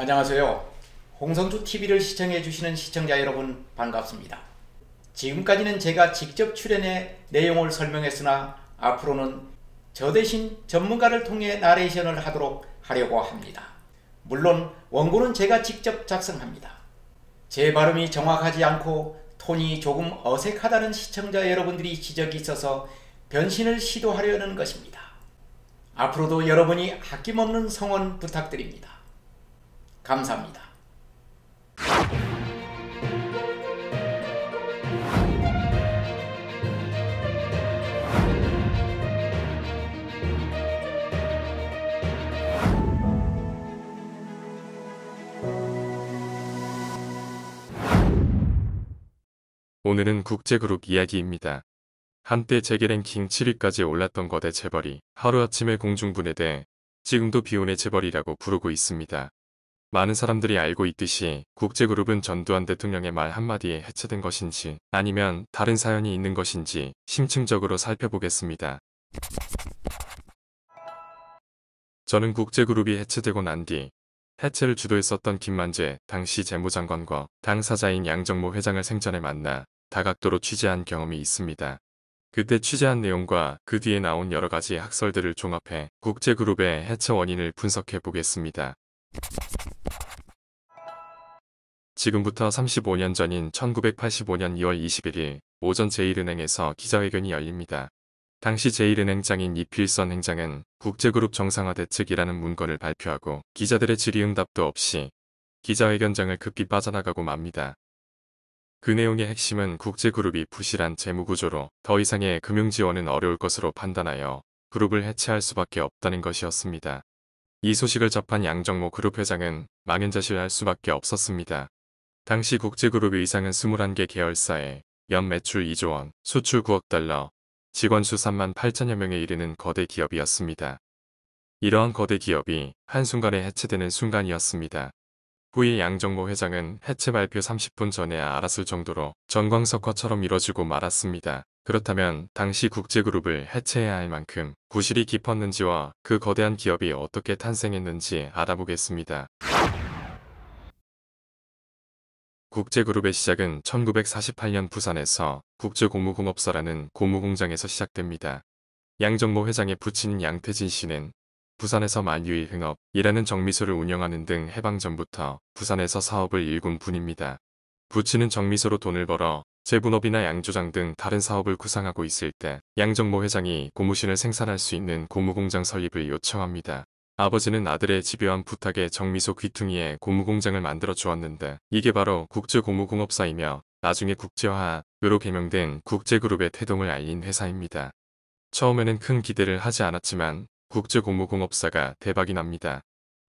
안녕하세요. 홍성주 TV를 시청해 주시는 시청자 여러분 반갑습니다. 지금까지는 제가 직접 출연해 내용을 설명했으나 앞으로는 저 대신 전문가를 통해 나레이션을 하도록 하려고 합니다. 물론 원고는 제가 직접 작성합니다. 제 발음이 정확하지 않고 톤이 조금 어색하다는 시청자 여러분들이 지적이 있어서 변신을 시도하려는 것입니다. 앞으로도 여러분이 아낌없는 성원 부탁드립니다. 감사합니다. 오늘은 국제그룹 이야기입니다. 한때 재계 랭킹 7위까지 올랐던 거대 재벌이 하루아침에 공중분해돼 지금도 비혼의 재벌이라고 부르고 있습니다. 많은 사람들이 알고 있듯이 국제그룹은 전두환 대통령의 말 한마디에 해체된 것인지 아니면 다른 사연이 있는 것인지 심층적으로 살펴보겠습니다. 저는 국제그룹이 해체되고 난 뒤 해체를 주도했었던 김만재 당시 재무장관과 당사자인 양정모 회장을 생전에 만나 다각도로 취재한 경험이 있습니다. 그때 취재한 내용과 그 뒤에 나온 여러 가지 학설들을 종합해 국제그룹의 해체 원인을 분석해 보겠습니다. 지금부터 35년 전인 1985년 2월 21일 오전 제일은행에서 기자회견이 열립니다. 당시 제일은행장인 이필선 행장은 국제그룹 정상화 대책이라는 문건을 발표하고 기자들의 질의응답도 없이 기자회견장을 급히 빠져나가고 맙니다. 그 내용의 핵심은 국제그룹이 부실한 재무구조로 더 이상의 금융지원은 어려울 것으로 판단하여 그룹을 해체할 수밖에 없다는 것이었습니다. 이 소식을 접한 양정모 그룹 회장은 망연자실할 수밖에 없었습니다. 당시 국제그룹의 상은 21개 계열사에 연 매출 2조 원, 수출 9억 달러, 직원 수 3만 8천여 명에 이르는 거대 기업이었습니다. 이러한 거대 기업이 한순간에 해체되는 순간이었습니다. 후에 양정모 회장은 해체 발표 30분 전에야 알았을 정도로 전광석화처럼 이뤄지고 말았습니다. 그렇다면 당시 국제그룹을 해체해야 할 만큼 구실이 깊었는지와 그 거대한 기업이 어떻게 탄생했는지 알아보겠습니다. 국제그룹의 시작은 1948년 부산에서 국제고무공업사라는 고무공장에서 시작됩니다. 양정모 회장의 부친 양태진 씨는 부산에서 만유일흥업이라는 정미소를 운영하는 등 해방 전부터 부산에서 사업을 일군 분입니다. 부친은 정미소로 돈을 벌어 제분업이나 양조장 등 다른 사업을 구상하고 있을 때 양정모 회장이 고무신을 생산할 수 있는 고무공장 설립을 요청합니다. 아버지는 아들의 집요한 부탁에 정미소 귀퉁이에 고무공장을 만들어 주었는데 이게 바로 국제고무공업사이며 나중에 국제화, 으로 개명된 국제그룹의 태동을 알린 회사입니다. 처음에는 큰 기대를 하지 않았지만 국제고무공업사가 대박이 납니다.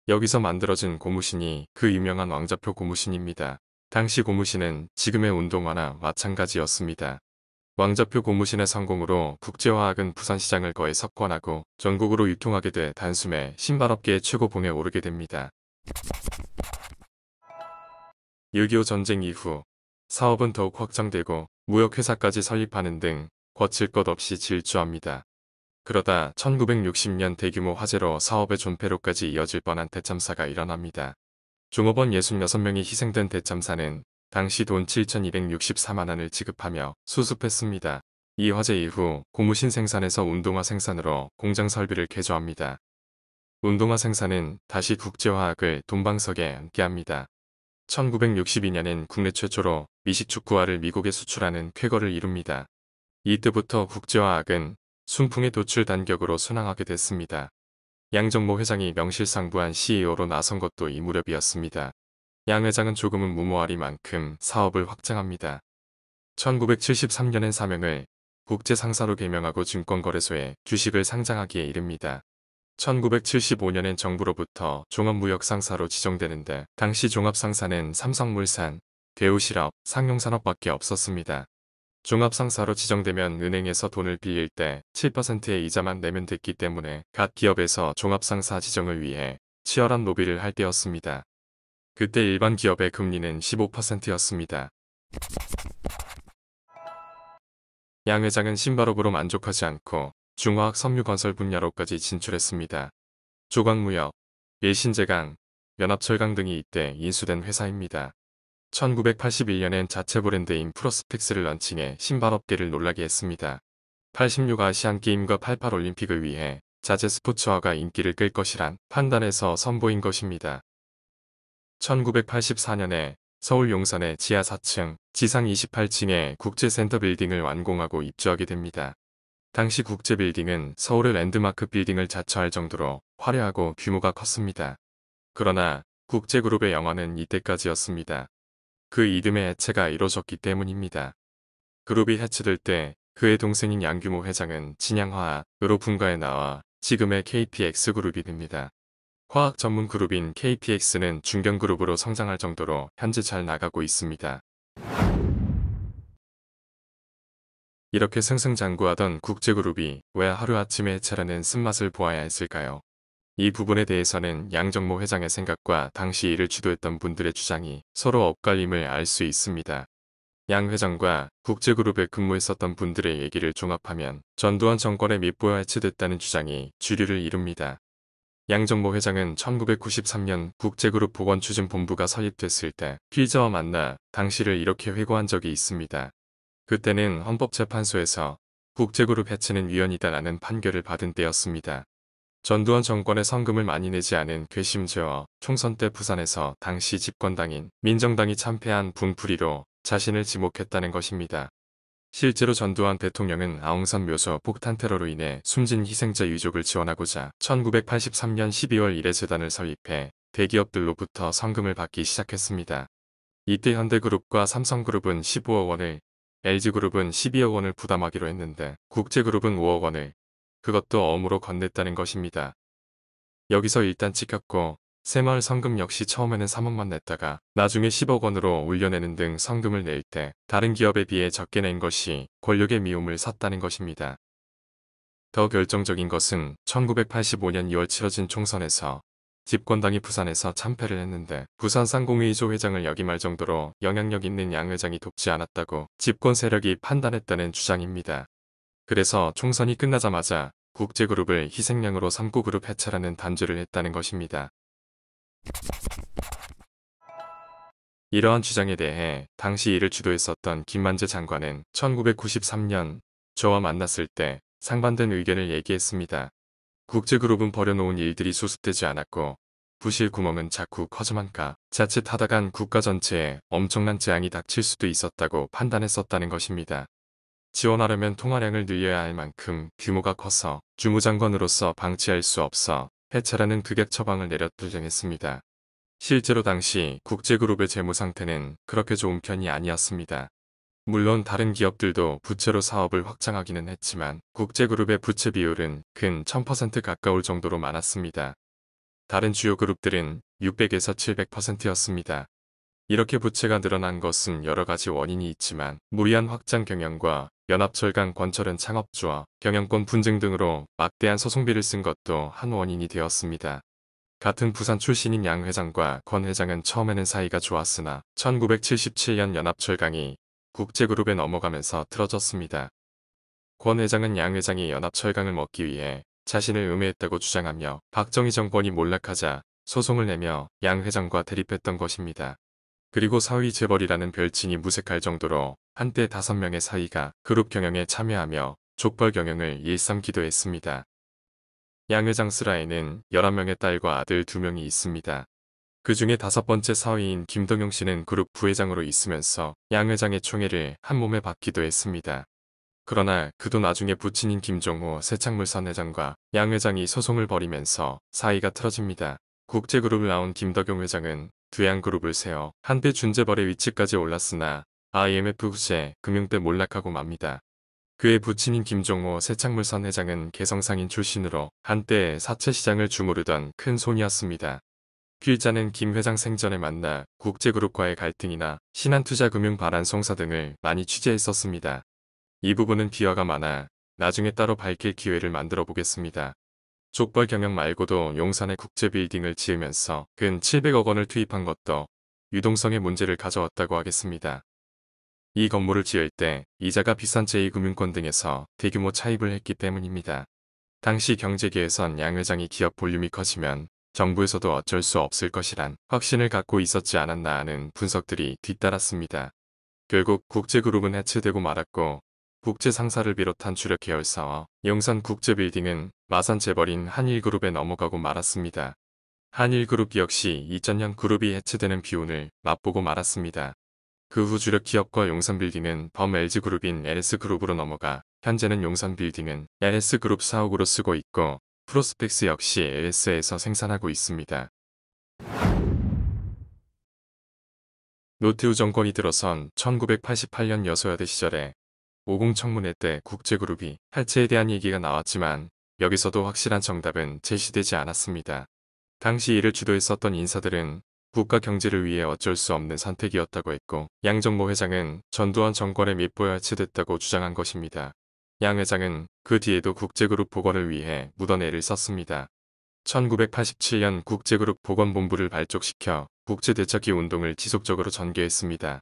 여기서 만들어진 고무신이 그 유명한 왕자표 고무신입니다. 당시 고무신은 지금의 운동화나 마찬가지였습니다. 왕자표 고무신의 성공으로 국제화학은 부산시장을 거의 석권하고 전국으로 유통하게 돼 단숨에 신발업계의 최고봉에 오르게 됩니다. 6.25 전쟁 이후 사업은 더욱 확장되고 무역회사까지 설립하는 등 거칠 것 없이 질주합니다. 그러다 1960년 대규모 화재로 사업의 존폐로까지 이어질 뻔한 대참사가 일어납니다. 종업원 66명이 희생된 대참사는 당시 돈 7,264만원을 지급하며 수습했습니다. 이 화재 이후 고무신 생산에서 운동화 생산으로 공장 설비를 개조합니다. 운동화 생산은 다시 국제화학을 돈방석에 함께합니다. 1962년엔 국내 최초로 미식축구화를 미국에 수출하는 쾌거를 이룹니다. 이때부터 국제화학은 순풍의 도출 단격으로 순항하게 됐습니다. 양정모 회장이 명실상부한 CEO로 나선 것도 이 무렵이었습니다. 양 회장은 조금은 무모하리만큼 사업을 확장합니다. 1973년엔 사명을 국제상사로 개명하고 증권거래소에 주식을 상장하기에 이릅니다. 1975년엔 정부로부터 종합무역상사로 지정되는데 당시 종합상사는 삼성물산, 대우실업, 상용산업밖에 없었습니다. 종합상사로 지정되면 은행에서 돈을 빌릴 때 7%의 이자만 내면 됐기 때문에 각 기업에서 종합상사 지정을 위해 치열한 로비를 할 때였습니다. 그때 일반 기업의 금리는 15%였습니다. 양 회장은 신발업으로 만족하지 않고 중화학 섬유건설 분야로까지 진출했습니다. 조광무역, 예신제강, 연합철강 등이 이때 인수된 회사입니다. 1981년엔 자체 브랜드인 프로스펙스를 런칭해 신발업계를 놀라게 했습니다. 86 아시안게임과 88 올림픽을 위해 자제 스포츠화가 인기를 끌 것이란 판단에서 선보인 것입니다. 1984년에 서울 용산의 지하 4층, 지상 28층의 국제센터 빌딩을 완공하고 입주하게 됩니다. 당시 국제 빌딩은 서울의 랜드마크 빌딩을 자처할 정도로 화려하고 규모가 컸습니다. 그러나 국제그룹의 영화는 이때까지였습니다. 그 이듬해 해체가 이뤄졌기 때문입니다. 그룹이 해체될 때 그의 동생인 양규모 회장은 진양화학으로 분가에 나와 지금의 KTX그룹이 됩니다. 화학 전문 그룹인 KTX는 중견그룹으로 성장할 정도로 현재 잘 나가고 있습니다. 이렇게 승승장구하던 국제그룹이 왜 하루아침에 해체라는 쓴맛을 보아야 했을까요? 이 부분에 대해서는 양정모 회장의 생각과 당시 이를 주도했던 분들의 주장이 서로 엇갈림을 알 수 있습니다. 양 회장과 국제그룹에 근무했었던 분들의 얘기를 종합하면 전두환 정권에 밑보여 해체됐다는 주장이 주류를 이룹니다. 양정모 회장은 1993년 국제그룹 보건추진본부가 설립됐을 때퀴즈와 만나 당시를 이렇게 회고한 적이 있습니다. 그때는 헌법재판소에서 국제그룹 해체는 위헌이다라는 판결을 받은 때였습니다. 전두환 정권의 성금을 많이 내지 않은 괘씸죄와 총선 때 부산에서 당시 집권당인 민정당이 참패한 분풀이로 자신을 지목했다는 것입니다. 실제로 전두환 대통령은 아웅산 묘소 폭탄 테러로 인해 숨진 희생자 유족을 지원하고자 1983년 12월 이일 재단을 설립해 대기업들로부터 성금을 받기 시작했습니다. 이때 현대그룹과 삼성그룹은 15억 원을, LG그룹은 12억 원을 부담하기로 했는데 국제그룹은 5억 원을, 그것도 어음으로 건넸다는 것입니다. 여기서 일단 찍혔고 새마을 성금 역시 처음에는 3억만 냈다가 나중에 10억 원으로 올려내는 등 성금을 낼 때 다른 기업에 비해 적게 낸 것이 권력의 미움을 샀다는 것입니다. 더 결정적인 것은 1985년 2월 치러진 총선에서 집권당이 부산에서 참패를 했는데 부산 상공의조 회장을 역임할 정도로 영향력 있는 양 회장이 돕지 않았다고 집권 세력이 판단했다는 주장입니다. 그래서 총선이 끝나자마자 국제그룹을 희생양으로 3고 그룹 해체라는 단죄를 했다는 것입니다. 이러한 주장에 대해 당시 이를 주도했었던 김만재 장관은 1993년 저와 만났을 때 상반된 의견을 얘기했습니다. 국제그룹은 버려놓은 일들이 수습되지 않았고 부실 구멍은 자꾸 커져만가 자칫하다간 국가 전체에 엄청난 재앙이 닥칠 수도 있었다고 판단했었다는 것입니다. 지원하려면 통화량을 늘려야 할 만큼 규모가 커서 주무장관으로서 방치할 수 없어 해체라는 극약 처방을 내렸 결정했습니다. 실제로 당시 국제그룹의 재무 상태는 그렇게 좋은 편이 아니었습니다. 물론 다른 기업들도 부채로 사업을 확장하기는 했지만 국제그룹의 부채 비율은 근 1000% 가까울 정도로 많았습니다. 다른 주요 그룹들은 600에서 700%였습니다. 이렇게 부채가 늘어난 것은 여러 가지 원인이 있지만 무리한 확장 경영과 연합철강 권철은 창업주와 경영권 분쟁 등으로 막대한 소송비를 쓴 것도 한 원인이 되었습니다. 같은 부산 출신인 양 회장과 권 회장은 처음에는 사이가 좋았으나 1977년 연합철강이 국제그룹에 넘어가면서 틀어졌습니다. 권 회장은 양 회장이 연합철강을 먹기 위해 자신을 음해했다고 주장하며 박정희 정권이 몰락하자 소송을 내며 양 회장과 대립했던 것입니다. 그리고 사위 재벌이라는 별칭이 무색할 정도로 한때 다섯 명의 사위가 그룹 경영에 참여하며 족벌 경영을 일삼기도 했습니다. 양 회장 슬하에는 11명의 딸과 아들 2명이 있습니다. 그 중에 다섯 번째 사위인 김동영 씨는 그룹 부회장으로 있으면서 양 회장의 총애를 한 몸에 받기도 했습니다. 그러나 그도 나중에 부친인 김종호 새창물산 회장과 양 회장이 소송을 벌이면서 사이가 틀어집니다. 국제그룹을 나온 김덕용 회장은 두 양그룹을 세어 한때 준재벌의 위치까지 올랐으나 IMF 후세 금융대 몰락하고 맙니다. 그의 부친인 김종호 새창물산 회장은 개성상인 출신으로 한때 사채 시장을 주무르던 큰 손이었습니다. 귀자는 김 회장 생전에 만나 국제그룹과의 갈등이나 신한투자금융 발안 송사 등을 많이 취재했었습니다. 이 부분은 비화가 많아 나중에 따로 밝힐 기회를 만들어 보겠습니다. 족벌 경영 말고도 용산의 국제 빌딩을 지으면서 근 700억 원을 투입한 것도 유동성의 문제를 가져왔다고 하겠습니다. 이 건물을 지을 때 이자가 비싼 제2금융권 등에서 대규모 차입을 했기 때문입니다. 당시 경제계에선 양 회장이 기업 볼륨이 커지면 정부에서도 어쩔 수 없을 것이란 확신을 갖고 있었지 않았나 하는 분석들이 뒤따랐습니다. 결국 국제그룹은 해체되고 말았고 국제상사를 비롯한 주력 계열사와 용산 국제빌딩은 마산 재벌인 한일그룹에 넘어가고 말았습니다. 한일그룹 역시 2000년 그룹이 해체되는 비운을 맛보고 말았습니다. 그 후 주력 기업과 용산빌딩은 범 LG그룹인 LS그룹으로 넘어가 현재는 용산빌딩은 LS그룹 사옥으로 쓰고 있고 프로스펙스 역시 LS에서 생산하고 있습니다. 노태우 정권이 들어선 1988년 여소야대 시절에 오공 청문회 때 국제그룹이 탈체에 대한 얘기가 나왔지만 여기서도 확실한 정답은 제시되지 않았습니다. 당시 이를 주도했었던 인사들은 국가 경제를 위해 어쩔 수 없는 선택이었다고 했고 양정모 회장은 전두환 정권에 밑보여 해체됐다고 주장한 것입니다. 양 회장은 그 뒤에도 국제그룹 복원을 위해 묻어내를 썼습니다. 1987년 국제그룹 복원본부를 발족시켜 국제대차기 운동을 지속적으로 전개했습니다.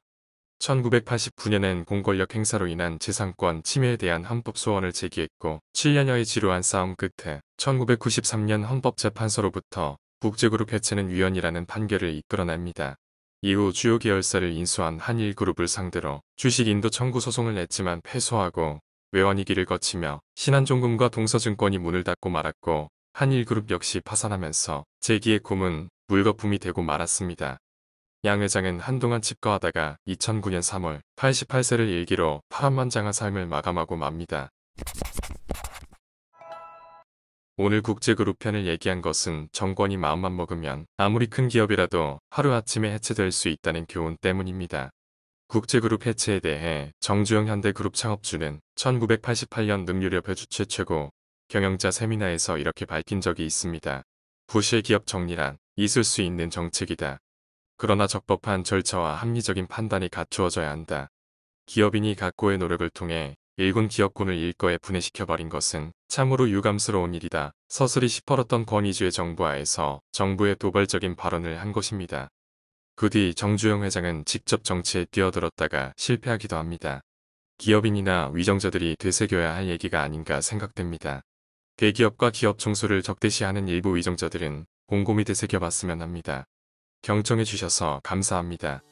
1989년엔 공권력 행사로 인한 재산권 침해에 대한 헌법 소원을 제기했고 7년여의 지루한 싸움 끝에 1993년 헌법재판소로부터 국제그룹 해체는 위헌이라는 판결을 이끌어냅니다. 이후 주요 계열사를 인수한 한일그룹을 상대로 주식인도 청구 소송을 냈지만 패소하고 외환위기를 거치며 신한종금과 동서증권이 문을 닫고 말았고 한일그룹 역시 파산하면서 재기의꿈은 물거품이 되고 말았습니다. 양 회장은 한동안 집거하다가 2009년 3월 88세를 일기로 파란만장한 삶을 마감하고 맙니다. 오늘 국제그룹 편을 얘기한 것은 정권이 마음만 먹으면 아무리 큰 기업이라도 하루아침에 해체될 수 있다는 교훈 때문입니다. 국제그룹 해체에 대해 정주영 현대그룹 창업주는 1988년 능률협회 주최 최고 경영자 세미나에서 이렇게 밝힌 적이 있습니다. 부실 기업 정리란 있을 수 있는 정책이다. 그러나 적법한 절차와 합리적인 판단이 갖추어져야 한다. 기업인이 각고의 노력을 통해 일군 기업군을 일거에 분해시켜버린 것은 참으로 유감스러운 일이다. 서슬이 시퍼렀던 권위주의 정부하에서 정부의 도발적인 발언을 한 것입니다. 그 뒤 정주영 회장은 직접 정치에 뛰어들었다가 실패하기도 합니다. 기업인이나 위정자들이 되새겨야 할 얘기가 아닌가 생각됩니다. 대기업과 기업 총수를 적대시하는 일부 위정자들은 곰곰이 되새겨봤으면 합니다. 경청해 주셔서 감사합니다.